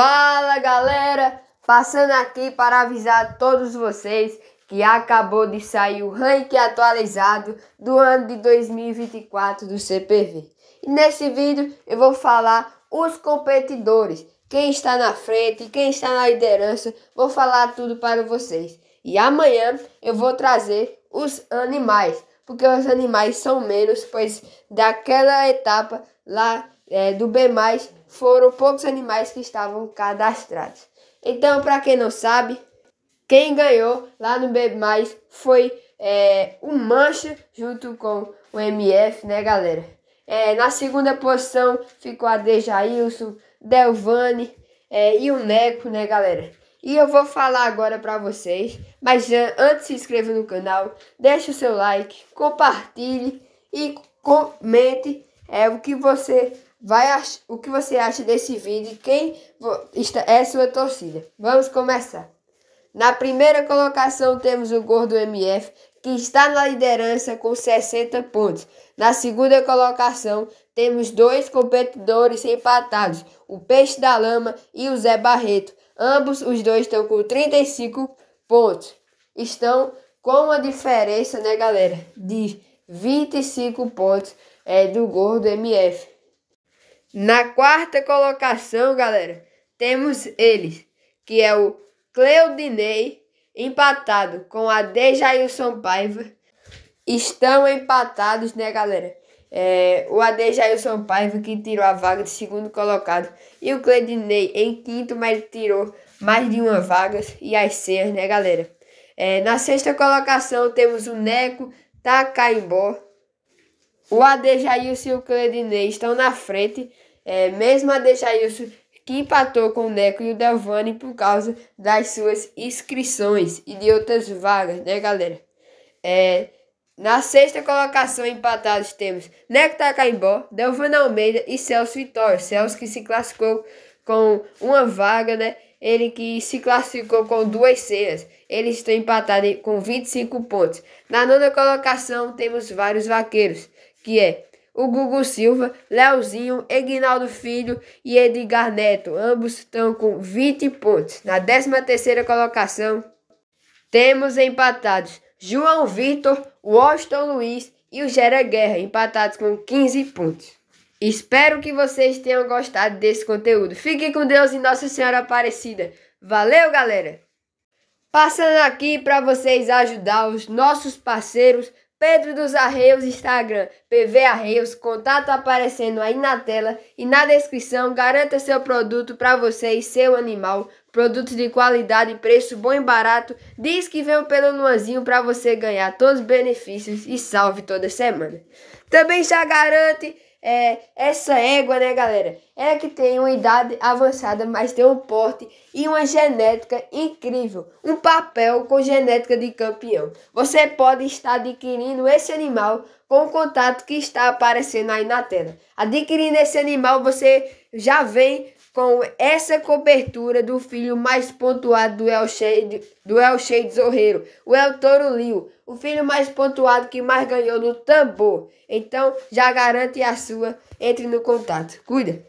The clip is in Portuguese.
Fala galera, passando aqui para avisar todos vocês que acabou de sair o ranking atualizado do ano de 2024 do CPV. E nesse vídeo eu vou falar os competidores, quem está na frente, quem está na liderança, vou falar tudo para vocês. E amanhã eu vou trazer os animais, porque os animais são menos, pois daquela etapa lá é, do B, foram poucos animais que estavam cadastrados. Então, para quem não sabe, quem ganhou lá no B, foi é, o Mancha junto com o MF, né, galera? É, na segunda posição ficou a Dejailson, Delvani é, e o Neco, né, galera? E eu vou falar agora para vocês, mas antes se inscreva no canal, deixe o seu like, compartilhe e comente é o que você vai o que você acha desse vídeo e quem está, é sua torcida. Vamos começar. Na primeira colocação temos o Gordo MF, que está na liderança com 60 pontos. Na segunda colocação temos dois competidores empatados, o Peixe da Lama e o Zé Barreto. Ambos os dois estão com 35 pontos. Estão com uma diferença, né, galera, de 25 pontos é, do Gordo MF. Na quarta colocação, galera, temos eles, que é o Cleudinei, empatado com a Dejailson Paiva. Estão empatados, né, galera? É, o Adejailson Paiva que tirou a vaga de segundo colocado e o Cleudinei em quinto, mas tirou mais de uma vaga e as senhas, né, galera? É, na sexta colocação temos o Neco, Tacaibó. O Adejailson e o Cleudinei estão na frente. É, mesmo Adejailson que empatou com o Neco e o Delvani por causa das suas inscrições e de outras vagas, né, galera? É, na sexta colocação empatados temos Neco Tacaimbó, Delvani Almeida e Celso Vitória. Celso que se classificou com uma vaga, né? ele que se classificou com duas ceias. eles estão empatados com 25 pontos. Na nona colocação temos vários vaqueiros, que é o Gugu Silva, Leozinho, Eginaldo Filho e Edgar Neto. Ambos estão com 20 pontos. Na décima terceira colocação temos empatados João Vitor, Washington Luiz e o Gera Guerra, empatados com 15 pontos. Espero que vocês tenham gostado desse conteúdo. Fiquem com Deus e Nossa Senhora Aparecida. Valeu, galera! Passando aqui para vocês ajudar os nossos parceiros, Pedro dos Arreios Instagram, PV Arreios, contato aparecendo aí na tela e na descrição. Garanta seu produto para você e seu animal. Produto de qualidade, preço bom e barato. Diz que vem pelo Luanzinho para você ganhar todos os benefícios e salve toda semana. Também já garante é, essa égua, né, galera? É que tem uma idade avançada, mas tem um porte e uma genética incrível. Um papel com genética de campeão. Você pode estar adquirindo esse animal com o contato que está aparecendo aí na tela. Adquirindo esse animal, você já vem com essa cobertura do filho mais pontuado do El Shade, do El Shade Zorreiro, o El Toro Liu, o filho mais pontuado que mais ganhou no tambor. Então já garante a sua, entre no contato. Cuida!